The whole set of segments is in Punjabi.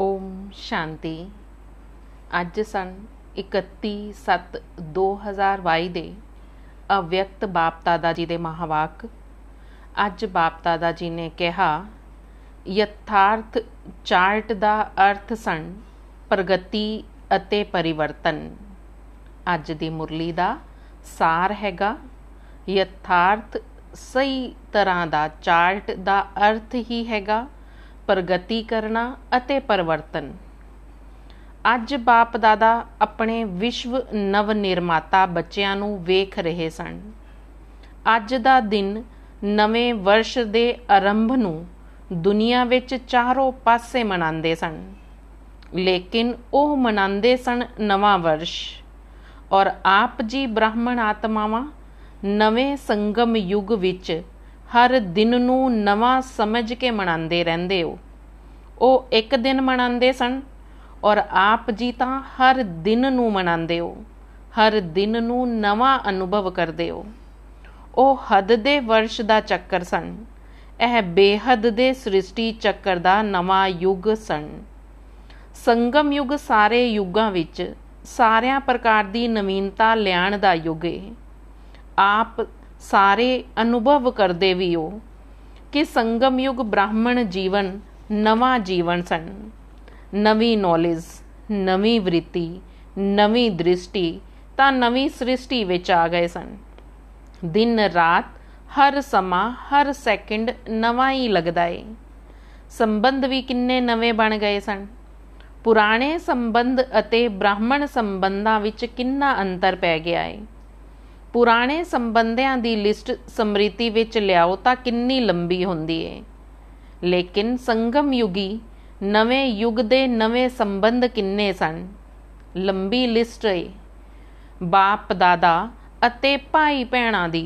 ਓਮ ਸ਼ਾਂਤੀ ਅੱਜ ਸਨ 31/7/2022 ਦੇ ਅਵਿਅਕਤ ਬਾਪ ਦਾਦਾ ਜੀ ਦੇ ਮਹਾਵਾਕ ਅੱਜ ਬਾਪ ਦਾਦਾ ਜੀ ਨੇ ਕਿਹਾ ਯਥਾਰਥ ਚਾਰਟ ਦਾ ਅਰਥ ਸਨ ਪ੍ਰਗਤੀ ਅਤੇ ਪਰਿਵਰਤਨ ਅੱਜ ਦੀ ਮੁਰਲੀ ਦਾ ਸਾਰ ਹੈਗਾ ਯਥਾਰਥ ਸਹੀ ਤਰ੍ਹਾਂ ਦਾ ਚਾਰਟ ਦਾ ਅਰਥ ਹੀ ਹੈਗਾ ਪ੍ਰਗਤੀ ਕਰਨਾ ਅਤੇ ਪਰਵਰਤਨ ਅੱਜ ਬਾਪ ਦਾਦਾ ਆਪਣੇ ਵਿਸ਼ਵ ਨਵ ਨਿਰਮਾਤਾ ਬੱਚਿਆਂ ਨੂੰ ਵੇਖ ਰਹੇ ਸਨ ਅੱਜ ਦਾ ਦਿਨ ਨਵੇਂ ਵਰਸ਼ ਦੇ ਆਰੰਭ ਨੂੰ ਦੁਨੀਆ ਵਿੱਚ ਚਾਰੋਂ ਪਾਸੇ ਮਨਾਉਂਦੇ ਸਨ ਲੇਕਿਨ ਉਹ ਮਨਾਉਂਦੇ ਸਨ ਨਵਾਂ ਵਰਸ਼ ਔਰ ਆਪ ਜੀ ਬ੍ਰਾਹਮਣ ਆਤਮਾਵਾਂ ਨਵੇਂ ਸੰਗਮ ਯੁੱਗ ਵਿੱਚ ਹਰ ਦਿਨ ਨੂੰ ਨਵਾਂ ਸਮਝ ਕੇ ਮਨਾਉਂਦੇ ਰਹਿੰਦੇ ਹੋ ਉਹ ਇੱਕ ਦਿਨ ਮਨਾਉਂਦੇ ਸਨ ਔਰ ਆਪ ਜੀ ਤਾਂ ਹਰ ਦਿਨ ਨੂੰ ਮਨਾਉਂਦੇ ਹੋ ਹਰ ਦਿਨ ਨੂੰ ਨਵਾਂ ਅਨੁਭਵ ਕਰਦੇ ਹੋ ਉਹ ਹੱਦ ਦੇ ਵਰਸ਼ ਦਾ ਚੱਕਰ ਸਨ ਇਹ ਬੇਹੱਦ ਦੇ ਸ੍ਰਿਸ਼ਟੀ ਚੱਕਰ ਦਾ ਨਵਾਂ ਯੁੱਗ ਸਨ ਸੰਗਮ ਯੁੱਗ ਸਾਰੇ ਯੁੱਗਾਂ ਵਿੱਚ ਸਾਰਿਆਂ ਪ੍ਰਕਾਰ ਦੀ ਨਵੀਨਤਾ ਲਿਆਣ ਦਾ ਯੁੱਗ ਹੈ ਆਪ ਸਾਰੇ ਅਨੁਭਵ ਕਰਦੇ ਵੀ ਉਹ ਕਿ ਸੰਗਮ ਯੁਗ ਬ੍ਰਾਹਮਣ ਜੀਵਨ ਨਵਾਂ ਜੀਵਨ ਸਨ ਨਵੀਂ ਨੌਲੇਜ ਨਵੀਂ ਵ੍ਰਿਤੀ ਨਵੀਂ ਦ੍ਰਿਸ਼ਟੀ ਤਾਂ ਨਵੀਂ ਸ੍ਰਿਸ਼ਟੀ ਵਿੱਚ ਆ ਗਏ ਸਨ ਦਿਨ ਰਾਤ ਹਰ ਸਮਾਂ ਹਰ ਸੈਕਿੰਡ ਨਵਾਂ ਹੀ ਲੱਗਦਾ ਏ ਸੰਬੰਧ ਵੀ ਕਿੰਨੇ ਨਵੇਂ ਬਣ ਗਏ ਸਨ ਪੁਰਾਣੇ ਸੰਬੰਧ ਅਤੇ ਬ੍ਰਾਹਮਣ ਸੰਬੰਧਾਂ ਵਿੱਚ ਕਿੰਨਾ ਅੰਤਰ ਪੈ ਗਿਆ ਏ ਪੁਰਾਣੇ ਸੰਬੰਧਿਆਂ ਦੀ ਲਿਸਟ ਸਮ੍ਰਿਤੀ ਵਿੱਚ ਲਿਆਓ ਤਾਂ ਕਿੰਨੀ ਲੰਬੀ ਹੁੰਦੀ ਏ ਲੇਕਿਨ ਸੰਗਮ ਯੁਗੀ ਨਵੇਂ ਯੁੱਗ ਦੇ ਨਵੇਂ ਸੰਬੰਧ ਕਿੰਨੇ ਸਨ ਲੰਬੀ ਲਿਸਟ ਏ ਬਾਪ ਦਾਦਾ ਅਤੇ ਭਾਈ ਭੈਣਾਂ ਦੀ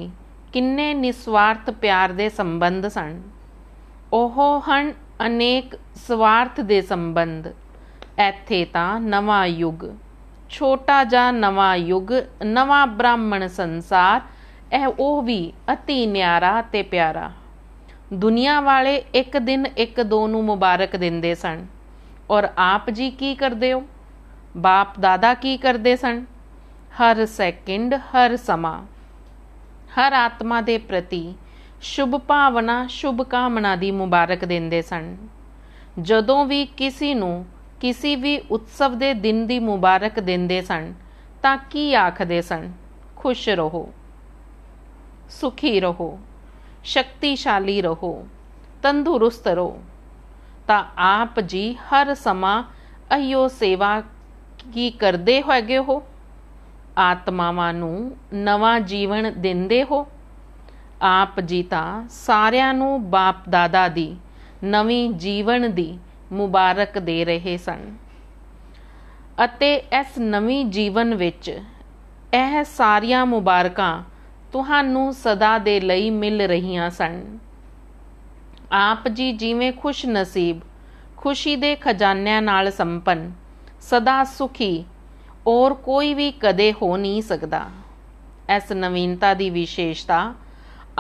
ਕਿੰਨੇ ਨਿਸਵਾਰਥ ਪਿਆਰ ਦੇ ਸੰਬੰਧ ਸਨ ਉਹ ਹਣ ਅਨੇਕ ਸਵਾਰਥ ਦੇ ਸੰਬੰਧ ਇੱਥੇ ਤਾਂ ਨਵਾਂ ਯੁੱਗ ਛੋਟਾ ਜਾਂ ਨਵਾਂ ਯੁੱਗ ਨਵਾਂ ਬ੍ਰਾਹਮਣ ਸੰਸਾਰ ਇਹ ਉਹ ਵੀ অতি ਨਿਆਰਾ ਤੇ ਪਿਆਰਾ ਦੁਨੀਆ ਵਾਲੇ ਇੱਕ ਦਿਨ ਇੱਕ ਦੋ ਨੂੰ ਮੁਬਾਰਕ ਦਿੰਦੇ ਸਨ ਔਰ ਆਪ ਜੀ ਕੀ ਕਰਦੇ ਹੋ ਬਾਪ ਦਾਦਾ ਕੀ ਕਰਦੇ ਸਨ ਹਰ ਸੈਕਿੰਡ ਹਰ ਸਮਾਂ ਹਰ ਆਤਮਾ ਦੇ ਪ੍ਰਤੀ ਸ਼ੁਭ ਭਾਵਨਾ ਸ਼ੁਭ ਕਾਮਨਾ ਦੀ ਮੁਬਾਰਕ ਦਿੰਦੇ ਸਨ ਜਦੋਂ ਵੀ ਕਿਸੇ ਨੂੰ ਕਿਸੇ ਵੀ ਉਤਸਵ ਦੇ ਦਿਨ ਦੀ ਮੁਬਾਰਕ ਦਿੰਦੇ ਸਨ ਤਾਂ ਕੀ ਆਖਦੇ ਸਨ ਖੁਸ਼ ਰਹੋ ਸੁਖੀ ਰਹੋ ਸ਼ਕਤੀਸ਼ਾਲੀ ਰਹੋ ਤੰਦਰੁਸਤ ਰਹੋ ਤਾਂ ਆਪ ਜੀ ਹਰ ਸਮਾਂ ਅਯੋ ਸੇਵਾ ਕੀ ਕਰਦੇ ਹੋਗੇ ਹੋ ਆਤਮਾਵਾਂ ਨੂੰ ਨਵਾਂ ਜੀਵਨ ਦਿੰਦੇ ਹੋ ਆਪ ਜੀ ਤਾਂ ਸਾਰਿਆਂ ਨੂੰ ਬਾਪ ਦਾਦਾ ਦੀ ਨਵੀਂ ਜੀਵਨ ਦੀ ਮੁਬਾਰਕ ਦੇ ਰਹੇ ਸਨ ਅਤੇ ਇਸ ਨਵੀਂ ਜੀਵਨ ਵਿੱਚ ਇਹ ਸਾਰੀਆਂ ਮੁਬਾਰਕਾਂ ਤੁਹਾਨੂੰ ਸਦਾ ਦੇ ਲਈ ਮਿਲ ਰਹੀਆਂ ਸਨ ਆਪ ਜੀ ਜਿਵੇਂ ਖੁਸ਼ ਨਸੀਬ ਖੁਸ਼ੀ ਦੇ ਖਜ਼ਾਨਿਆਂ ਨਾਲ ਸੰਪੰਨ ਸਦਾ ਸੁਖੀ ਔਰ ਕੋਈ ਵੀ ਕਦੇ ਹੋ ਨਹੀਂ ਸਕਦਾ ਇਸ ਨਵੀਨਤਾ ਦੀ ਵਿਸ਼ੇਸ਼ਤਾ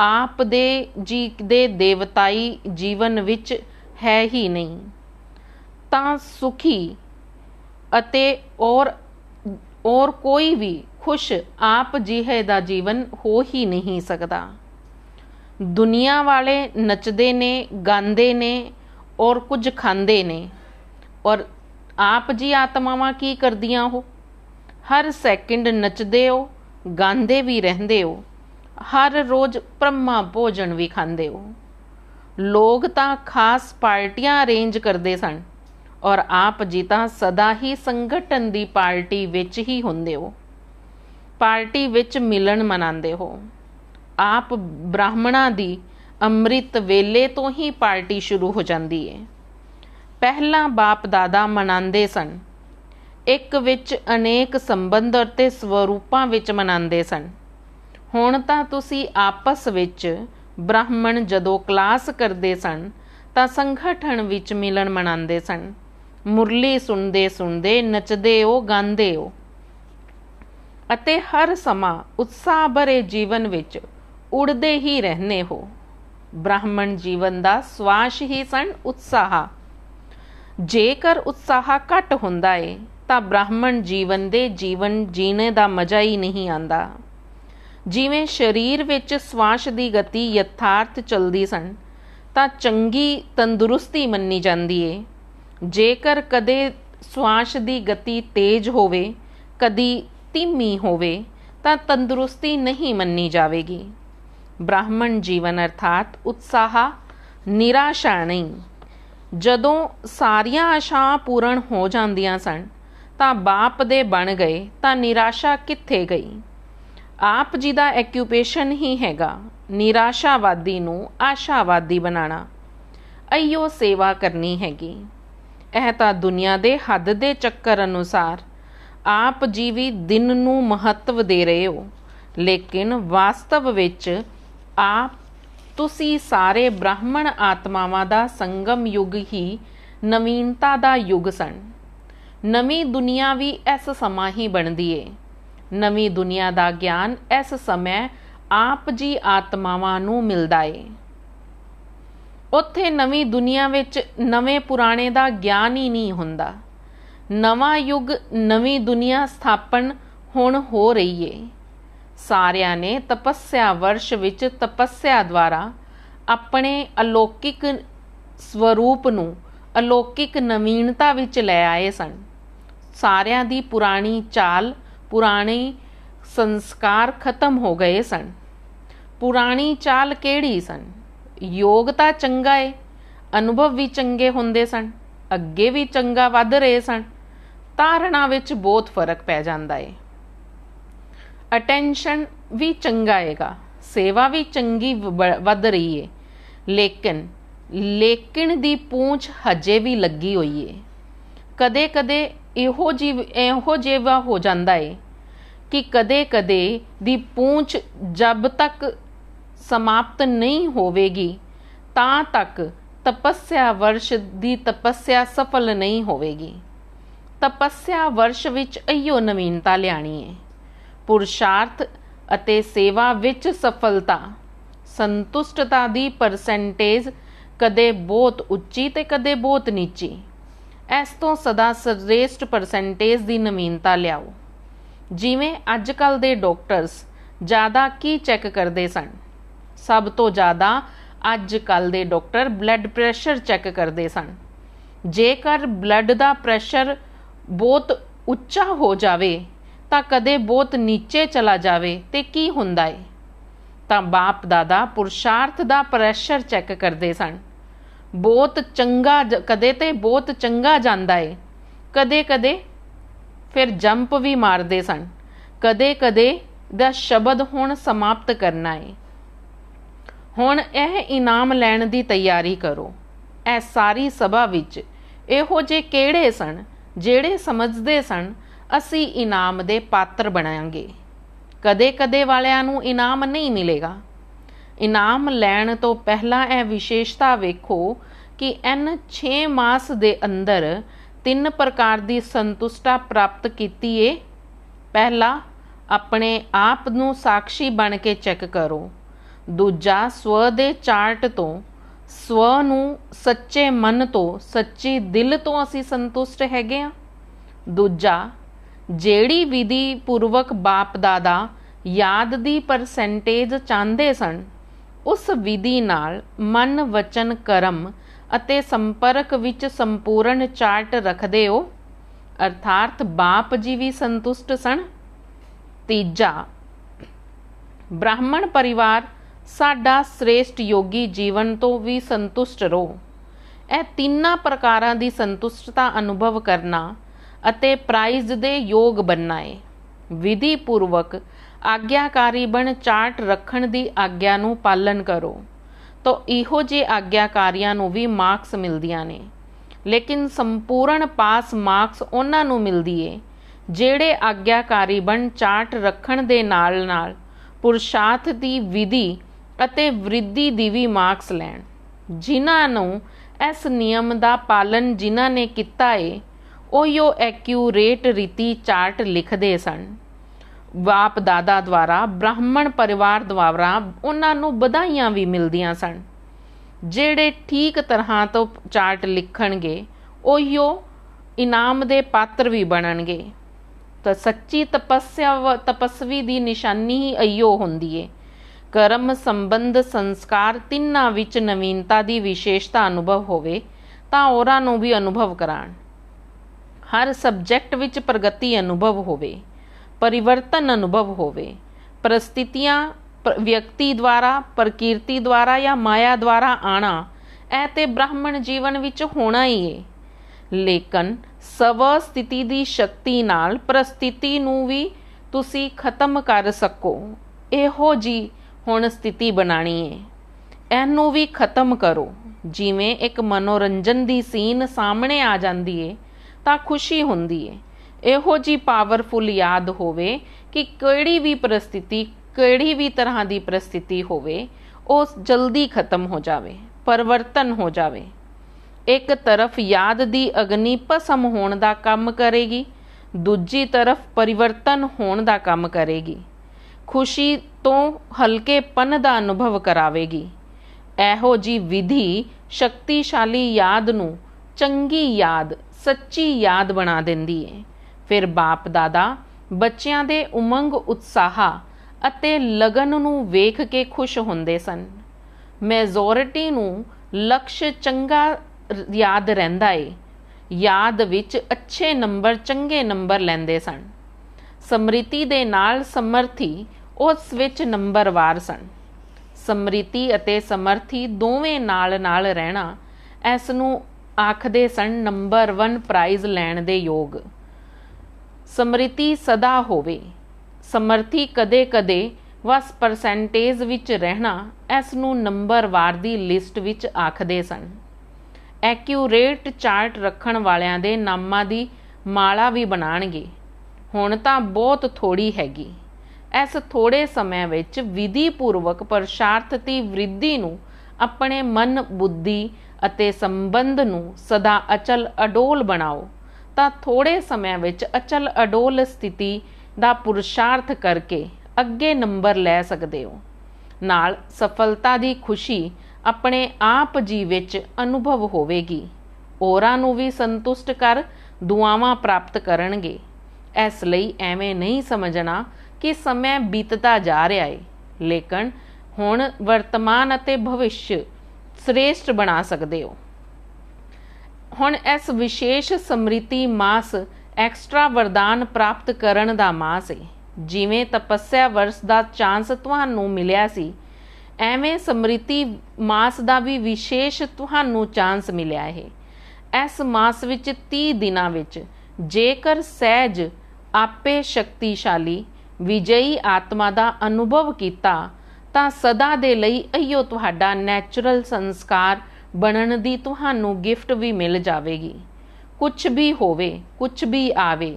ਆਪ ਦੇ ਜੀ ਦੇ ਦੇਵਤਾਈ ਜੀਵਨ ਵਿੱਚ ਹੈ ਹੀ ਨਹੀਂ ਤਾਂ ਸੁਖੀ ਅਤੇ ਔਰ ਔਰ ਕੋਈ ਵੀ ਖੁਸ਼ ਆਪ ਜਿਹੇ ਦਾ ਜੀਵਨ ਹੋ ਹੀ ਨਹੀਂ ਸਕਦਾ ਦੁਨੀਆ ਵਾਲੇ ਨੱਚਦੇ ਨੇ ਗਾਉਂਦੇ ਨੇ ਔਰ ਕੁਝ ਖਾਂਦੇ ਨੇ ਔਰ ਆਪ ਜੀ ਆਤਮਾਵਾਂ ਕੀ ਕਰਦੀਆਂ ਹੋ ਹਰ ਸੈਕਿੰਡ ਨੱਚਦੇ ਹੋ ਗਾਉਂਦੇ ਵੀ ਰਹਿੰਦੇ ਹੋ ਹਰ ਰੋਜ਼ ਪ੍ਰਮਾ ਭੋਜਨ ਵੀ ਖਾਂਦੇ ਹੋ ਲੋਕ ਤਾਂ ਖਾਸ ਪਾਰਟੀਆਂ ਅਰੇਂਜ ਕਰਦੇ ਸਨ ਔਰ ਆਪ ਜੀ ਤਾਂ ਸਦਾ ਹੀ ਸੰਗਠਨ ਦੀ ਪਾਰਟੀ ਵਿੱਚ ਹੀ ਹੁੰਦੇ ਹੋ ਪਾਰਟੀ ਵਿੱਚ ਮਿਲਣ ਮਨਾਉਂਦੇ ਹੋ ਆਪ ਬ੍ਰਾਹਮਣਾ ਦੀ ਅੰਮ੍ਰਿਤ ਵੇਲੇ ਤੋਂ ਹੀ ਪਾਰਟੀ ਸ਼ੁਰੂ ਹੋ ਜਾਂਦੀ ਹੈ ਪਹਿਲਾ ਬਾਪ ਦਾਦਾ ਮਨਾਉਂਦੇ ਸਨ ਇੱਕ ਵਿੱਚ ਅਨੇਕ ਸੰਬੰਧ ਅਤੇ ਸਵਰੂਪਾਂ ਵਿੱਚ ਮਨਾਉਂਦੇ ਸਨ ਹੁਣ ਤਾਂ ਤੁਸੀਂ ਆਪਸ ਵਿੱਚ ਬ੍ਰਾਹਮਣ ਜਦੋਂ ਕਲਾਸ ਕਰਦੇ ਸਨ ਤਾਂ ਸੰਗਠਨ ਵਿੱਚ ਮਿਲਣ ਮਨਾਉਂਦੇ ਸਨ ਮੁਰਲੀ ਸੁਣਦੇ ਸੁਣਦੇ ਨੱਚਦੇ ਉਹ ਗਾਉਂਦੇ ਉਹ ਅਤੇ ਹਰ ਸਮਾਂ ਉਤਸ਼ਾਹ ਭਰੇ ਜੀਵਨ ਵਿੱਚ ਉੜਦੇ ਹੀ ਰਹਨੇ ਹੋ ਬ੍ਰਾਹਮਣ ਜੀਵਨ ਦਾ ਸਵਾਸ ਹੀ ਸਣ ਉਤਸ਼ਾਹ ਜੇਕਰ ਉਤਸ਼ਾਹ ਘਟ ਹੁੰਦਾ ਏ ਤਾਂ ਬ੍ਰਾਹਮਣ ਜੀਵਨ ਦੇ ਜੀਵਨ ਜੀਣੇ ਦਾ ਮਜ਼ਾ ਹੀ ਨਹੀਂ ਆਂਦਾ ਜਿਵੇਂ ਸਰੀਰ ਵਿੱਚ ਸਵਾਸ ਦੀ ਗਤੀ ਯਥਾਰਥ ਚਲਦੀ ਸਣ ਤਾਂ ਚੰਗੀ ਤੰਦਰੁਸਤੀ ਮੰਨੀ ਜਾਂਦੀ ਏ ਜੇਕਰ ਕਦੇ ਸਵਾਸ ਦੀ ਗਤੀ ਤੇਜ਼ ਹੋਵੇ ਕਦੀ ਧੀਮੀ ਹੋਵੇ ਤਾਂ ਤੰਦਰੁਸਤੀ ਨਹੀਂ ਮੰਨੀ ਜਾਵੇਗੀ ਬ੍ਰਾਹਮਣ ਜੀਵਨ ਅਰਥਾਤ ਉਤਸ਼ਾਹ ਨਿਰਾਸ਼ਾ ਨਹੀਂ ਜਦੋਂ ਸਾਰੀਆਂ ਆਸ਼ਾਵਾਂ ਪੂਰਨ ਹੋ ਜਾਂਦੀਆਂ ਸਨ ਤਾਂ ਬਾਪ ਦੇ ਬਣ ਗਏ ਤਾਂ ਨਿਰਾਸ਼ਾ ਕਿੱਥੇ ਗਈ ਆਪ ਜੀ ਦਾ ਐਕਿਊਪੇਸ਼ਨ ਹੀ ਹੈਗਾ ਨਿਰਾਸ਼ਾਵਾਦੀ ਨੂੰ ਆਸ਼ਾਵਾਦੀ ਬਣਾਉਣਾ ਅਈਓ ਸੇਵਾ ਕਰਨੀ ਹੈਗੀ ਇਹ ਤਾਂ ਦੁਨੀਆ ਦੇ ਹੱਦ ਦੇ ਚੱਕਰ ਅਨੁਸਾਰ ਆਪ ਜੀ ਵੀ ਦਿਨ ਨੂੰ ਮਹੱਤਵ ਦੇ ਰਹੇ ਹੋ ਲੇਕਿਨ ਵਾਸਤਵ ਵਿੱਚ ਆਪ ਤੁਸੀਂ ਸਾਰੇ ਬ੍ਰਾਹਮਣ ਆਤਮਾਵਾਂ ਦਾ ਸੰਗਮ ਯੁੱਗ ਹੀ ਨਵੀਨਤਾ ਦਾ ਯੁੱਗ ਸਨ ਨਵੀਂ ਦੁਨੀਆ ਵੀ ਇਸ ਸਮਾਂ ਹੀ ਬਣਦੀ ਏ ਨਵੀਂ ਦੁਨੀਆ ਦਾ ਗਿਆਨ ਇਸ ਸਮੇਂ ਆਪ ਜੀ ਆਤਮਾਵਾਂ ਨੂੰ ਮਿਲਦਾ ਏ ਉੱਥੇ ਨਵੀਂ ਦੁਨੀਆ ਵਿੱਚ ਨਵੇਂ ਪੁਰਾਣੇ ਦਾ ਗਿਆਨ ਹੀ ਨਹੀਂ ਹੁੰਦਾ ਨਵਾਂ ਯੁੱਗ ਨਵੀਂ ਦੁਨੀਆ ਸਥਾਪਨ ਹੁਣ ਹੋ ਰਹੀ ਏ ਸਾਰਿਆਂ ਨੇ ਤਪੱਸਿਆ ਵਰਸ਼ ਵਿੱਚ ਤਪੱਸਿਆ ਦੁਆਰਾ ਆਪਣੇ ਅਲੌਕਿਕ ਸਵਰੂਪ ਨੂੰ ਅਲੌਕਿਕ ਨਵੀਨਤਾ ਵਿੱਚ ਲੈ ਆਏ ਸਨ ਸਾਰਿਆਂ ਦੀ ਪੁਰਾਣੀ ਚਾਲ ਪੁਰਾਣੇ ਸੰਸਕਾਰ ਖਤਮ ਹੋ ਗਏ ਸਨ ਪੁਰਾਣੀ ਚਾਲ ਕਿਹੜੀ ਸਨ ਯੋਗ ਤਾਂ ਚੰਗਾ ਏ ਅਨੁਭਵ ਵੀ ਚੰਗੇ ਹੁੰਦੇ ਸਨ ਅੱਗੇ ਵੀ ਚੰਗਾ ਵੱਧ ਰਹੇ ਸਨ ਤਾਰਣਾ ਵਿੱਚ ਬਹੁਤ ਫਰਕ ਪੈ ਜਾਂਦਾ ਏ ਅਟੈਂਸ਼ਨ ਵੀ ਚੰਗਾ ਏਗਾ ਸੇਵਾ ਵੀ ਚੰਗੀ ਵੱਧ ਰਹੀ ਏ ਲੇਕਿਨ ਲੇਕਿਨ ਦੀ ਪੂੰਛ ਹਜੇ ਵੀ ਲੱਗੀ ਹੋਈ ਏ ਕਦੇ-ਕਦੇ ਇਹੋ ਜੀ ਇਹੋ ਜਿਹਾ ਹੋ ਜਾਂਦਾ ਏ ਕਿ ਕਦੇ-ਕਦੇ ਦੀ ਪੂੰਛ ਜਬ ਤੱਕ ਸਮਾਪਤ ਨਹੀਂ ਹੋਵੇਗੀ ਤਾਂ ਤੱਕ ਤਪੱਸਿਆ ਵਰਸ਼ ਦੀ ਤਪੱਸਿਆ ਸਫਲ ਨਹੀਂ ਹੋਵੇਗੀ ਤਪੱਸਿਆ ਵਰਸ਼ ਵਿੱਚ ਅਈਓ ਨਵੀਨਤਾ ਲਿਆਣੀ ਹੈ ਪੁਰਸ਼ਾਰਥ ਅਤੇ ਸੇਵਾ ਵਿੱਚ ਸਫਲਤਾ ਸੰਤੁਸ਼ਟਤਾ ਦੀ ਪਰਸੈਂਟੇਜ ਕਦੇ ਬਹੁਤ ਉੱਚੀ ਤੇ ਕਦੇ ਬਹੁਤ ਨੀਚੀ ਇਸ ਤੋਂ ਸਦਾ ਸਰੇਸ਼ਟ ਪਰਸੈਂਟੇਜ ਦੀ ਨਵੀਨਤਾ ਲਿਆਓ ਜਿਵੇਂ ਅੱਜਕੱਲ ਦੇ ਡਾਕਟਰਸ ਜ਼ਿਆਦਾ ਕੀ ਚੈੱਕ ਕਰਦੇ ਸਨ ਸਭ ਤੋਂ ਜ਼ਿਆਦਾ ਅੱਜ ਕੱਲ ਦੇ ਡਾਕਟਰ ਬਲੱਡ ਪ੍ਰੈਸ਼ਰ ਚੈੱਕ ਕਰਦੇ ਸਨ ਜੇਕਰ ਬਲੱਡ ਦਾ ਪ੍ਰੈਸ਼ਰ ਬਹੁਤ ਉੱਚਾ ਹੋ ਜਾਵੇ ਤਾਂ ਕਦੇ ਬਹੁਤ ਨੀਚੇ ਚਲਾ ਜਾਵੇ ਤੇ ਕੀ ਹੁੰਦਾ ਏ ਤਾਂ ਬਾਪ ਦਾਦਾ ਪੁਰਸ਼ਾਰਥ ਦਾ ਪ੍ਰੈਸ਼ਰ ਚੈੱਕ ਕਰਦੇ ਸਨ ਬਹੁਤ ਚੰਗਾ ਕਦੇ ਤੇ ਬਹੁਤ ਚੰਗਾ ਜਾਂਦਾ ਏ ਕਦੇ ਕਦੇ ਫਿਰ ਜੰਪ ਵੀ ਮਾਰਦੇ ਸਨ ਕਦੇ ਕਦੇ ਦਾ ਸ਼ਬਦ ਹੁਣ ਸਮਾਪਤ ਕਰਨਾ ਏ ਹੁਣ ਇਹ ਇਨਾਮ ਲੈਣ ਦੀ ਤਿਆਰੀ ਕਰੋ ਇਹ ਸਾਰੀ ਸਭਾ ਵਿੱਚ ਇਹੋ ਜੇ ਕਿਹੜੇ ਸਨ ਜਿਹੜੇ ਸਮਝਦੇ ਸਨ ਅਸੀਂ ਇਨਾਮ ਦੇ ਪਾਤਰ ਬਣਾਂਗੇ ਕਦੇ-ਕਦੇ ਵਾਲਿਆਂ ਨੂੰ ਇਨਾਮ ਨਹੀਂ ਮਿਲੇਗਾ ਇਨਾਮ ਲੈਣ ਤੋਂ ਪਹਿਲਾਂ ਇਹ ਵਿਸ਼ੇਸ਼ਤਾ ਵੇਖੋ ਕਿ ਐਨ 6 ਮਾਸ ਦੇ ਅੰਦਰ ਤਿੰਨ ਪ੍ਰਕਾਰ ਦੀ ਸੰਤੁਸ਼ਟਾ ਪ੍ਰਾਪਤ ਕੀਤੀ ਏ ਪਹਿਲਾ ਆਪਣੇ ਆਪ ਨੂੰ ਸਾਖੀ ਬਣ ਕੇ ਚੈੱਕ ਕਰੋ ਦੂਜਾ ਸਵ ਦੇ ਚਾਰਟ ਤੋਂ ਸਵ ਨੂੰ ਸੱਚੇ ਮਨ ਤੋਂ ਸੱਚੀ ਦਿਲ ਤੋਂ ਅਸੀਂ ਸੰਤੁਸ਼ਟ ਹੈਗੇ ਆ ਦੂਜਾ ਜਿਹੜੀ ਵਿਧੀ ਪੂਰਵਕ ਬਾਪ ਦਾਦਾ ਯਾਦ ਦੀ ਪਰਸੈਂਟੇਜ ਚਾਹੁੰਦੇ ਸਨ ਉਸ ਵਿਧੀ ਨਾਲ ਮਨ ਵਚਨ ਕਰਮ ਅਤੇ ਸੰਪਰਕ ਵਿੱਚ ਸੰਪੂਰਨ ਚਾਰਟ ਰੱਖਦੇ ਹੋ ਅਰਥਾਤ ਬਾਪ ਜੀ ਵੀ ਸੰਤੁਸ਼ਟ ਸਨ ਤੀਜਾ ਬ੍ਰਾਹਮਣ ਪਰਿਵਾਰ ਸਾਡਾ ਸ੍ਰੇਸ਼ਟ ਯੋਗੀ ਜੀਵਨ ਤੋਂ ਵੀ ਸੰਤੁਸ਼ਟ ਰਹੋ ਇਹ ਤਿੰਨਾਂ ਪ੍ਰਕਾਰਾਂ ਦੀ ਸੰਤੁਸ਼ਟਤਾ ਅਨੁਭਵ ਕਰਨਾ ਅਤੇ ਪ੍ਰਾਈਜ਼ ਦੇ ਯੋਗ ਬੰਨਾ ਹੈ ਵਿਧੀ ਪੂਰਵਕ ਆਗਿਆਕਾਰੀ ਬਣ ਚਾਰਟ ਰੱਖਣ ਦੀ ਆਗਿਆ ਨੂੰ ਪਾਲਨ ਕਰੋ ਤਾਂ ਇਹੋ ਜੇ ਆਗਿਆਕਾਰੀਆਂ ਨੂੰ ਵੀ ਮਾਰਕਸ ਮਿਲਦੀਆਂ ਨੇ ਲੇਕਿਨ ਸੰਪੂਰਨ ਪਾਸ ਮਾਰਕਸ ਉਹਨਾਂ ਨੂੰ ਮਿਲਦੀ ਏ ਜਿਹੜੇ ਆਗਿਆਕਾਰੀ ਬਣ ਚਾਰਟ ਰੱਖਣ ਦੇ ਨਾਲ ਨਾਲ ਪੁਰਸ਼ਾਰਥ ਦੀ ਵਿਧੀ ਅਤੇ ਵਿਰਧੀ ਦੀ ਵੀ ਮਾਰਕਸ ਲੈਣ ਜਿਨ੍ਹਾਂ ਨੂੰ ਇਸ ਨਿਯਮ ਦਾ ਪਾਲਨ ਜਿਨ੍ਹਾਂ ਨੇ ਕੀਤਾ ਏ ਉਹ ਯੋ ਐਕਿਊਰੇਟ ਰੀਤੀ ਚਾਰਟ ਲਿਖਦੇ ਸਨ ਬਾਪ ਦਾਦਾ ਦੁਆਰਾ ਬ੍ਰਾਹਮਣ ਪਰਿਵਾਰ ਦੁਆਰਾ ਉਹਨਾਂ ਨੂੰ ਵਧਾਈਆਂ ਵੀ ਮਿਲਦੀਆਂ ਸਨ ਜਿਹੜੇ ਠੀਕ ਤਰ੍ਹਾਂ ਤੋਂ ਚਾਰਟ ਲਿਖਣਗੇ ਉਹੀਓ ਇਨਾਮ ਦੇ ਪਾਤਰ ਵੀ ਬਣਨਗੇ ਤਾਂ ਸੱਚੀ ਤਪੱਸਿਆ ਤਪਸਵੀ ਦੀ ਨਿਸ਼ਾਨੀ ਹੀ ਅਈਓ ਹੁੰਦੀ ਏ ਕਰਮ ਸੰਬੰਧ ਸੰਸਕਾਰ ਤਿੰਨਾਂ ਵਿੱਚ ਨਵੀਨਤਾ ਦੀ ਵਿਸ਼ੇਸ਼ਤਾ ਅਨੁਭਵ ਹੋਵੇ ਤਾਂ ਹੋਰਾਂ ਨੂੰ ਵੀ ਅਨੁਭਵ ਕਰਾਣ ਹਰ ਸਬਜੈਕਟ ਵਿੱਚ ਪ੍ਰਗਤੀ ਅਨੁਭਵ ਹੋਵੇ ਪਰਿਵਰਤਨ ਅਨੁਭਵ ਹੋਵੇ ਪ੍ਰਸਥਿਤੀਆਂ ਵਿਅਕਤੀ ਦੁਆਰਾ ਪ੍ਰਕਿਰਤੀ ਦੁਆਰਾ ਜਾਂ ਮਾਇਆ ਦੁਆਰਾ ਆਣਾ ਇਹ ਤੇ ਬ੍ਰਾਹਮਣ ਜੀਵਨ ਵਿੱਚ ਹੋਣਾ ਹੀ ਏ ਲੇਕਿਨ ਸਵ ਸਥਿਤੀ ਦੀ ਸ਼ਕਤੀ ਨਾਲ ਪ੍ਰਸਥਿਤੀ ਨੂੰ ਵੀ ਤੁਸੀਂ ਖਤਮ ਕਰ ਸਕੋ ਇਹੋ ਜੀ ਹੁਣ ਸਥਿਤੀ ਬਣਾਣੀ ਹੈ ਇਹਨੂੰ ਵੀ ਖਤਮ ਕਰੋ ਜਿਵੇਂ ਇੱਕ ਮਨੋਰੰਜਨ ਦੀ ਸੀਨ ਸਾਹਮਣੇ ਆ ਜਾਂਦੀ ਏ ਤਾਂ ਖੁਸ਼ੀ ਹੁੰਦੀ ਏ ਇਹੋ ਜੀ ਪਾਵਰਫੁਲ ਯਾਦ ਹੋਵੇ ਕਿ ਕਿਹੜੀ ਵੀ ਪ੍ਰਸਥਿਤੀ ਕਿਹੜੀ ਵੀ ਤਰ੍ਹਾਂ ਦੀ ਪ੍ਰਸਥਿਤੀ ਹੋਵੇ ਉਹ ਜਲਦੀ ਖਤਮ ਹੋ ਜਾਵੇ ਪਰਵਰਤਨ ਹੋ ਜਾਵੇ ਇੱਕ ਤਰਫ ਯਾਦ ਦੀ ਅਗਨੀ ਪਸਮ ਹੋਣ ਦਾ ਕੰਮ ਕਰੇਗੀ ਦੂਜੀ ਤਰਫ ਪਰਿਵਰਤਨ ਹੋਣ ਦਾ ਕੰਮ ਕਰੇਗੀ ਖੁਸ਼ੀ ਤੋਂ ਹਲਕੇਪਨ ਦਾ ਅਨੁਭਵ ਕਰਾਵੇਗੀ ਇਹੋ ਜੀ ਵਿਧੀ ਸ਼ਕਤੀਸ਼ਾਲੀ ਯਾਦ ਨੂੰ ਚੰਗੀ ਯਾਦ ਸੱਚੀ ਯਾਦ ਬਣਾ ਦਿੰਦੀ ਹੈ ਫਿਰ ਬਾਪ ਦਾਦਾ ਬੱਚਿਆਂ ਦੇ ਉਮੰਗ ਉਤਸ਼ਾਹ ਅਤੇ ਲਗਨ ਨੂੰ ਵੇਖ ਕੇ ਖੁਸ਼ ਹੁੰਦੇ ਸਨ ਮੈਜੋਰਿਟੀ ਨੂੰ ਲਕਸ਼ ਚੰਗਾ ਯਾਦ ਰਹਿੰਦਾ ਏ ਯਾਦ ਵਿੱਚ ਅੱਛੇ ਨੰਬਰ ਚੰਗੇ ਨੰਬਰ ਲੈਂਦੇ ਸਨ ਸਮ੍ਰਿਤੀ ਦੇ ਨਾਲ ਸਮਰਥੀ ਉਸ ਵਿੱਚ ਨੰਬਰਵਾਰ ਸਨ ਸਮ੍ਰਿਤੀ ਅਤੇ ਸਮਰਥੀ ਦੋਵੇਂ ਨਾਲ-ਨਾਲ ਰਹਿਣਾ ਇਸ ਨੂੰ ਆਖਦੇ ਸਨ ਨੰਬਰ 1 ਪ੍ਰਾਈਜ਼ ਲੈਣ ਦੇ ਯੋਗ ਸਮ੍ਰਿਤੀ ਸਦਾ ਹੋਵੇ ਸਮਰਥੀ ਕਦੇ-ਕਦੇ ਵਸ ਪਰਸੈਂਟੇਜ ਵਿੱਚ ਰਹਿਣਾ ਇਸ ਨੂੰ ਨੰਬਰਵਾਰ ਦੀ ਲਿਸਟ ਵਿੱਚ ਆਖਦੇ ਸਨ ਐਕਿਊਰੇਟ ਚਾਰਟ ਰੱਖਣ ਵਾਲਿਆਂ ਦੇ ਨਾਮਾਂ ਦੀ ਮਾਲਾ ਵੀ ਬਣਾਣਗੇ ਹੁਣ ਤਾਂ ਬਹੁਤ ਥੋੜੀ ਹੈਗੀ ਇਸ ਥੋੜੇ ਸਮੇਂ ਵਿੱਚ ਵਿਧੀ ਪੂਰਵਕ ਪਰਸ਼ਾਰਥ ਵਿਰਧੀ ਨੂੰ ਆਪਣੇ ਮਨ ਬੁੱਧੀ ਅਤੇ ਸੰਬੰਧ ਨੂੰ ਸਦਾ ਅਚਲ ਅਡੋਲ ਬਣਾਓ ਤਾਂ ਥੋੜੇ ਸਮੇਂ ਵਿੱਚ ਅਚਲ ਅਡੋਲ ਸਥਿਤੀ ਦਾ ਪੁਰਸ਼ਾਰਥ ਕਰਕੇ ਅੱਗੇ ਨੰਬਰ ਲੈ ਸਕਦੇ ਹੋ ਨਾਲ ਸਫਲਤਾ ਦੀ ਖੁਸ਼ੀ ਆਪਣੇ ਆਪ ਜੀ ਵਿੱਚ ਅਨੁਭਵ ਹੋਵੇਗੀ ਔਰਾਂ ਨੂੰ ਵੀ ਸੰਤੁਸ਼ਟ ਕਰ ਦੁਆਵਾਂ ਪ੍ਰਾਪਤ ਕਰਨਗੇ ਇਸ ਲਈ ਐਵੇਂ ਨਹੀਂ ਸਮਝਣਾ ਕਿ ਸਮਾਂ ਬੀਤਦਾ ਜਾ ਰਿਹਾ ਹੈ ਲੇਕਿਨ ਹੁਣ ਵਰਤਮਾਨ ਅਤੇ ਭਵਿੱਖ ਸ੍ਰੇਸ਼ਟ ਬਣਾ ਸਕਦੇ ਹੋ ਹੁਣ ਇਸ ਵਿਸ਼ੇਸ਼ ਸਮ੍ਰਿਤੀ ਮਾਸ ਐਕਸਟਰਾ ਵਰਦਾਨ ਪ੍ਰਾਪਤ ਕਰਨ ਦਾ ਮਾਸ ਹੈ ਜਿਵੇਂ ਤਪੱਸਿਆ ਵਰਸ ਦਾ ਚਾਂਸ ਤੁਹਾਨੂੰ ਮਿਲਿਆ ਸੀ ਐਵੇਂ ਸਮ੍ਰਿਤੀ ਮਾਸ ਦਾ ਵੀ ਵਿਸ਼ੇਸ਼ ਤੁਹਾਨੂੰ ਚਾਂਸ ਮਿਲਿਆ ਹੈ ਇਸ ਮਾਸ ਵਿੱਚ 30 ਦਿਨਾਂ ਵਿੱਚ ਜੇਕਰ ਸਹਿਜ ਆਪੇ ਸ਼ਕਤੀਸ਼ਾਲੀ ਵਿਜਈ ਆਤਮਾ ਦਾ ਅਨੁਭਵ ਕੀਤਾ ਤਾਂ ਸਦਾ ਦੇ ਲਈ ਅਈਓ ਤੁਹਾਡਾ ਨੈਚੁਰਲ ਸੰਸਕਾਰ ਬਣਨ ਦੀ ਤੁਹਾਨੂੰ ਗਿਫਟ ਵੀ ਮਿਲ ਜਾਵੇਗੀ ਕੁਝ ਵੀ ਹੋਵੇ ਕੁਝ ਵੀ ਆਵੇ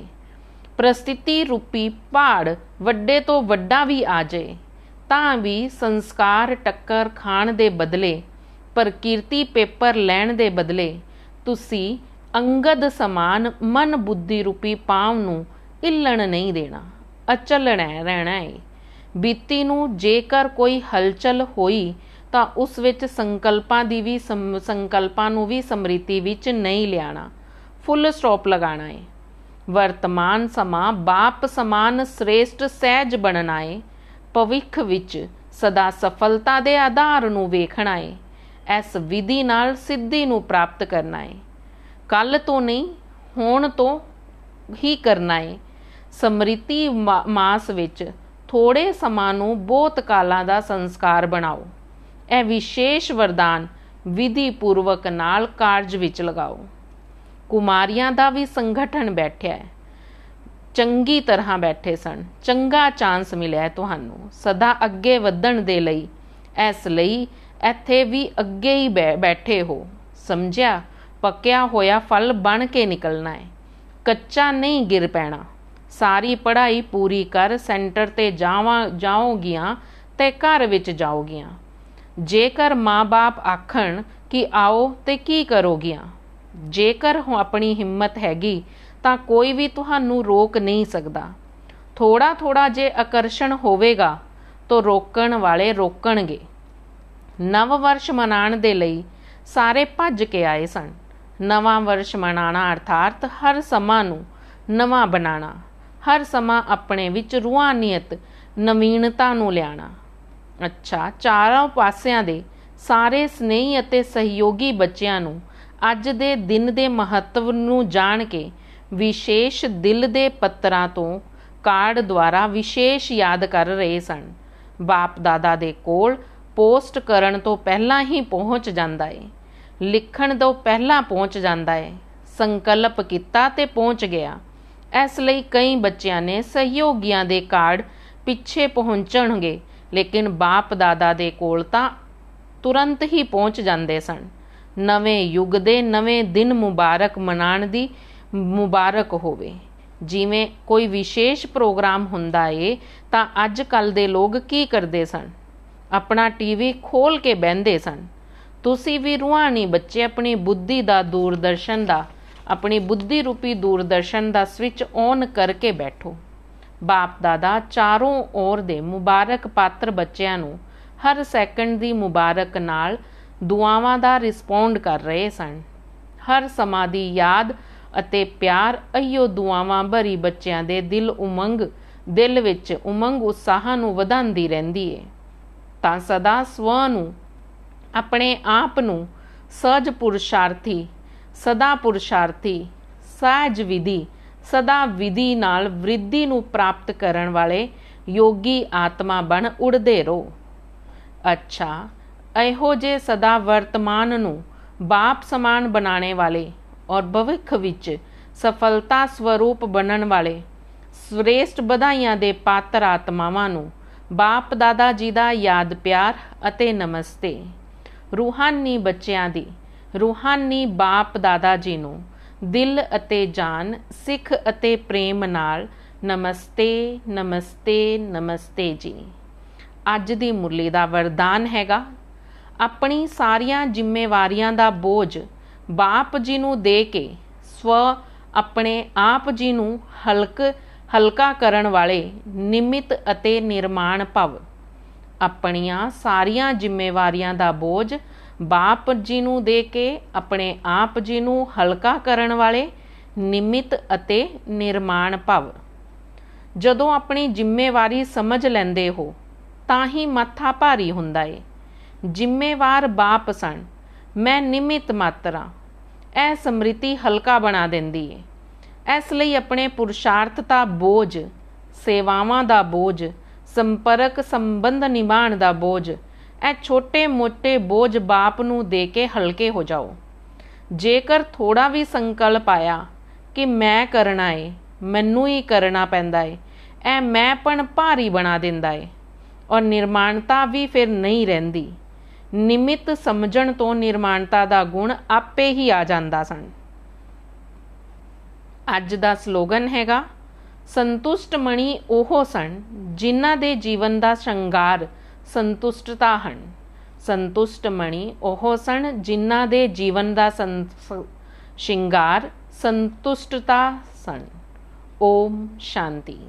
ਪ੍ਰਸਥਿਤੀ ਰੂਪੀ ਪਹਾੜ ਵੱਡੇ ਤੋਂ ਵੱਡਾ ਵੀ ਆ ਜਾਏ ਤਾਂ ਵੀ ਸੰਸਕਾਰ ਟੱਕਰ ਖਾਣ ਦੇ ਬਦਲੇ ਪ੍ਰਕਿਰਤੀ ਪੇਪਰ ਲੈਣ ਦੇ ਬਦਲੇ ਤੁਸੀਂ ਅੰਗਦ ਸਮਾਨ ਮਨ ਬੁੱਧੀ ਰੂਪੀ ਪਾਉ ਨੂੰ ਇਲਣ ਨਹੀਂ ਦੇਣਾ ਅਚਲਣਾ ਰਹਿਣਾ ਹੈ ਬੀਤੀ ਨੂੰ ਜੇਕਰ ਕੋਈ ਹਲਚਲ ਹੋਈ ਤਾਂ ਉਸ ਵਿੱਚ ਸੰਕਲਪਾਂ ਦੀ ਵੀ ਸੰਕਲਪਾਂ ਨੂੰ ਵੀ ਸਮ੍ਰਿਤੀ ਵਿੱਚ ਨਹੀਂ ਲਿਆਣਾ ਫੁੱਲ ਸਟਾਪ ਲਗਾਣਾ ਹੈ ਵਰਤਮਾਨ ਸਮਾਂ ਬਾਪ ਸਮਾਨ ਸ੍ਰੇਸ਼ਟ ਸਹਿਜ ਬਣਨਾ ਹੈ ਭਵਿੱਖ ਵਿੱਚ ਸਦਾ ਸਫਲਤਾ ਦੇ ਆਧਾਰ ਨੂੰ ਵੇਖਣਾ ਹੈ ਇਸ ਵਿਧੀ ਨਾਲ ਸਿੱਧੀ ਨੂੰ ਪ੍ਰਾਪਤ ਕਰਨਾ ਹੈ ਕੱਲ ਤੋਂ ਨਹੀਂ ਹੁਣ ਤੋਂ ਹੀ ਕਰਨਾ ਹੈ ਸਮ੍ਰਿਤੀ ਮਾਸ ਵਿੱਚ ਥੋੜੇ ਸਮਾਂ ਨੂੰ ਬਹੁਤ ਕਾਲਾਂ ਦਾ ਸੰਸਕਾਰ ਬਣਾਓ ਇਹ ਵਿਸ਼ੇਸ਼ ਵਰਦਾਨ ਵਿਧੀ ਪੂਰਵਕ ਨਾਲ ਕਾਰਜ ਵਿੱਚ ਲਗਾਓ ਕੁਮਾਰੀਆਂ ਦਾ ਵੀ ਸੰਗਠਨ ਬੈਠਿਆ ਹੈ ਚੰਗੀ ਤਰ੍ਹਾਂ ਬੈਠੇ ਸਨ ਚੰਗਾ ਚਾਂਸ ਮਿਲਿਆ ਤੁਹਾਨੂੰ ਸਦਾ ਅੱਗੇ ਵਧਣ ਦੇ ਲਈ ਇਸ ਲਈ ਇੱਥੇ ਵੀ ਅੱਗੇ ਹੀ ਬੈਠੇ ਹੋ ਸਮਝਿਆ ਪੱਕਿਆ ਹੋਇਆ ਫਲ ਬਣ ਕੇ ਨਿਕਲਣਾ ਹੈ ਕੱਚਾ ਨਹੀਂ ਗਿਰ ਪੈਣਾ ਸਾਰੀ ਪੜ੍ਹਾਈ ਪੂਰੀ ਕਰ ਸੈਂਟਰ ਤੇ ਜਾਵਾਂ ਜਾਉਂਗੀਆਂ ਤੇ ਘਰ ਵਿੱਚ ਜਾਉਂਗੀਆਂ ਜੇਕਰ ਮਾਪੇ ਆਖਣ ਕਿ ਆਓ ਤੇ ਕੀ ਕਰੋਗੀਆਂ ਜੇਕਰ ਹੋ ਆਪਣੀ ਹਿੰਮਤ ਹੈਗੀ ਤਾਂ ਕੋਈ ਵੀ ਤੁਹਾਨੂੰ ਰੋਕ ਨਹੀਂ ਸਕਦਾ ਥੋੜਾ ਥੋੜਾ ਜੇ ਆਕਰਸ਼ਣ ਹੋਵੇਗਾ ਤਾਂ ਰੋਕਣ ਵਾਲੇ ਰੋਕਣਗੇ ਨਵ ਵਰਸ਼ ਮਨਾਉਣ ਦੇ ਲਈ ਸਾਰੇ ਭੱਜ ਕੇ ਆਏ ਸਨ ਨਵਾਂ ਵਰਸ਼ ਮਨਾਣਾ ਅਰਥਾਤ ਹਰ ਸਮਾਂ ਨੂੰ ਨਵਾਂ ਬਣਾਣਾ ਹਰ ਸਮਾਂ ਆਪਣੇ ਵਿੱਚ ਰੂਹਾਨੀਅਤ ਨਵੀਨਤਾ ਨੂੰ ਲਿਆਣਾ ਅੱਛਾ ਚਾਰਾਂ ਪਾਸਿਆਂ ਦੇ ਸਾਰੇ ਸਨੇਹੀ ਅਤੇ ਸਹਿਯੋਗੀ ਬੱਚਿਆਂ ਨੂੰ ਅੱਜ ਦੇ ਦਿਨ ਦੇ ਮਹੱਤਵ ਨੂੰ ਜਾਣ ਕੇ ਵਿਸ਼ੇਸ਼ ਦਿਲ ਦੇ ਪੱਤਰਾਂ ਤੋਂ ਕਾਰਡ ਦੁਆਰਾ ਵਿਸ਼ੇਸ਼ ਯਾਦ ਕਰ ਰਹੇ ਸਨ ਬਾਪ ਦਾਦਾ ਦੇ ਕੋਲ ਪੋਸਟ ਕਰਨ ਤੋਂ ਪਹਿਲਾਂ ਹੀ ਪਹੁੰਚ ਜਾਂਦਾ ਏ ਲਿਖਣ ਤੋਂ ਪਹਿਲਾਂ ਪਹੁੰਚ ਜਾਂਦਾ ਏ ਸੰਕਲਪ ਕੀਤਾ ਤੇ ਪਹੁੰਚ ਗਿਆ ਇਸ ਲਈ ਕਈ ਬੱਚਿਆਂ ਨੇ ਸਹਿਯੋਗੀਆਂ ਦੇ ਕਾਰਡ ਪਿੱਛੇ ਪਹੁੰਚਣਗੇ ਲੇਕਿਨ ਬਾਪ ਦਾਦਾ ਦੇ ਕੋਲ ਤਾਂ ਤੁਰੰਤ ਹੀ ਪਹੁੰਚ ਜਾਂਦੇ ਸਨ ਨਵੇਂ ਯੁੱਗ ਦੇ ਨਵੇਂ ਦਿਨ ਮੁਬਾਰਕ ਮਨਾਉਣ ਦੀ ਮੁਬਾਰਕ ਹੋਵੇ ਜਿਵੇਂ ਕੋਈ ਵਿਸ਼ੇਸ਼ ਪ੍ਰੋਗਰਾਮ ਹੁੰਦਾ ਏ ਤਾਂ ਅੱਜ ਕੱਲ ਦੇ ਲੋਕ ਕੀ ਕਰਦੇ ਸਨ ਆਪਣਾ ਟੀਵੀ ਖੋਲ ਕੇ ਬੈੰਦੇ ਸਨ ਤੁਸੀਂ ਵੀ ਰੂਹਾਨੀ ਬੱਚੇ ਆਪਣੀ ਬੁੱਧੀ ਦਾ ਦੂਰਦਰਸ਼ਨ ਦਾ ਆਪਣੀ ਬੁੱਧੀ ਰੂਪੀ ਦੂਰਦਰਸ਼ਨ ਦਾ ਸਵਿਚ ਔਨ ਕਰਕੇ ਬੈਠੋ ਬਾਪ ਦਾਦਾ ਚਾਰੋਂ ਔਰ ਦੇ ਮੁਬਾਰਕ ਪਾਤਰ ਬੱਚਿਆਂ ਨੂੰ ਹਰ ਸੈਕਿੰਡ ਦੀ ਮੁਬਾਰਕ ਨਾਲ ਦੁਆਵਾਂ ਦਾ ਰਿਸਪੌਂਡ ਕਰ ਰਹੇ ਸਨ ਹਰ ਸਮਾਦੀ ਯਾਦ ਅਤੇ ਪਿਆਰ ਅਈਓ ਦੁਆਵਾਂ ਭਰੀ ਬੱਚਿਆਂ ਦੇ ਦਿਲ ਉਮੰਗ ਦਿਲ ਵਿੱਚ ਉਮੰਗ ਉਤਸ਼ਾਹ ਨੂੰ ਵਧਾਉਂਦੀ ਰਹਿੰਦੀ ਏ ਤਾਂ ਸਦਾ ਸਵ ਆਪਣੇ ਆਪ ਨੂੰ ਸਹਜ ਪੁਰਸ਼ਾਰਥੀ ਸਦਾ ਪੁਰਸ਼ਾਰਥੀ ਸਾਜ ਵਿਧੀ ਸਦਾ ਵਿਧੀ ਨਾਲ ਵ੍ਰਿੱਧੀ ਨੂੰ ਪ੍ਰਾਪਤ ਕਰਨ ਵਾਲੇ ਯੋਗੀ ਆਤਮਾ ਬਣ ਉੜਦੇ ਰਹੋ ਅੱਛਾ ਇਹੋ ਜੇ ਸਦਾ ਵਰਤਮਾਨ ਨੂੰ ਬਾਪ ਸਮਾਨ ਬਣਾਉਣੇ ਵਾਲੇ ਔਰ ਭਵਿੱਖ ਵਿੱਚ ਸਫਲਤਾ ਸਵਰੂਪ ਬਣਨ ਵਾਲੇ ਸ੍ਰੇਸ਼ਟ ਵਧਾਈਆਂ ਦੇ ਪਾਤਰ ਆਤਮਾਵਾਂ ਨੂੰ ਬਾਪ ਦਾਦਾ ਜੀ ਦਾ ਯਾਦ ਪਿਆਰ ਅਤੇ ਨਮਸਤੇ ਰੂਹਾਨੀ ਬੱਚਿਆਂ ਦੀ ਰੂਹਾਨੀ ਬਾਪ ਦਾਦਾ ਜੀ ਨੂੰ ਦਿਲ ਅਤੇ ਜਾਨ ਸਿੱਖ ਅਤੇ ਪ੍ਰੇਮ ਨਾਲ ਨਮਸਤੇ ਨਮਸਤੇ ਨਮਸਤੇ ਜੀ ਅੱਜ ਦੀ ਮੁਰਲੀ ਦਾ ਵਰਦਾਨ ਹੈਗਾ ਆਪਣੀ ਸਾਰੀਆਂ ਜ਼ਿੰਮੇਵਾਰੀਆਂ ਦਾ ਬੋਝ ਬਾਪ ਜੀ ਨੂੰ ਦੇ ਕੇ ਸਵ ਆਪਣੇ ਆਪ ਜੀ ਨੂੰ ਹਲਕ ਹਲਕਾ ਕਰਨ ਵਾਲੇ ਨਿਮਿਤ ਅਤੇ ਨਿਰਮਾਣ ਭਵ ਆਪਣੀਆਂ ਸਾਰੀਆਂ ਜ਼ਿੰਮੇਵਾਰੀਆਂ ਦਾ ਬੋਝ ਬਾਪ ਜੀ ਨੂੰ ਦੇ ਕੇ ਆਪਣੇ ਆਪ ਜੀ ਨੂੰ ਹਲਕਾ ਕਰਨ ਵਾਲੇ ਨਿਮਿਤ ਅਤੇ ਨਿਰਮਾਣ ਭਵ ਜਦੋਂ ਆਪਣੀ ਜ਼ਿੰਮੇਵਾਰੀ ਸਮਝ ਲੈਂਦੇ ਹੋ ਤਾਂ ਹੀ ਮੱਥਾ ਭਾਰੀ ਹੁੰਦਾ ਏ ਜ਼ਿੰਮੇਵਾਰ ਬਾਪ ਸਣ ਮੈਂ ਨਿਮਿਤ ਮਾਤਰਾ ਐ ਸਮ੍ਰਿਤੀ ਹਲਕਾ ਬਣਾ ਦਿੰਦੀ ਏ ਇਸ ਲਈ ਆਪਣੇ ਪੁਰਸ਼ਾਰਥਤਾ ਬੋਝ ਸੇਵਾਵਾਂ ਦਾ ਬੋਝ ਸੰਪਰਕ ਸੰਬੰਧ ਨਿਭਾਣ ਦਾ ਬੋਝ ਇਹ ਛੋਟੇ-ਮੋਟੇ ਬੋਝ ਬਾਪ ਨੂੰ ਦੇ ਕੇ ਹਲਕੇ ਹੋ ਜਾਓ ਜੇਕਰ ਥੋੜਾ ਵੀ ਸੰਕਲਪ ਆਇਆ ਕਿ ਮੈਂ ਕਰਨਾ ਏ ਮੈਨੂੰ ਹੀ ਕਰਨਾ ਪੈਂਦਾ ਏ ਇਹ ਪਣ ਭਾਰੀ ਬਣਾ ਦਿੰਦਾ ਏ ਔਰ ਨਿਰਮਾਣਤਾ ਵੀ ਫਿਰ ਨਹੀਂ ਰਹਿੰਦੀ ਨਿਮਿਤ ਸਮਝਣ ਤੋਂ ਨਿਰਮਾਣਤਾ ਦਾ ਗੁਣ ਆਪੇ ਹੀ ਆ ਜਾਂਦਾ ਸਨ ਅੱਜ ਦਾ ਸਲੋਗਨ ਹੈਗਾ ਸੰਤੁਸ਼ਟ ਮਣੀ ਉਹ ਸਨ ਜਿਨ੍ਹਾਂ ਦੇ ਜੀਵਨ ਦਾ ਸ਼ਿੰਗਾਰ ਸੰਤੁਸ਼ਟਤਾ ਹਨ ਸੰਤੁਸ਼ਟ ਮਣੀ ਉਹ ਸਣ ਜਿਨ੍ਹਾਂ ਦੇ ਜੀਵਨ ਦਾ ਸ਼ਿੰਗਾਰ ਸੰਤੁਸ਼ਟਤਾ ਸਣ ਓਮ ਸ਼ਾਂਤੀ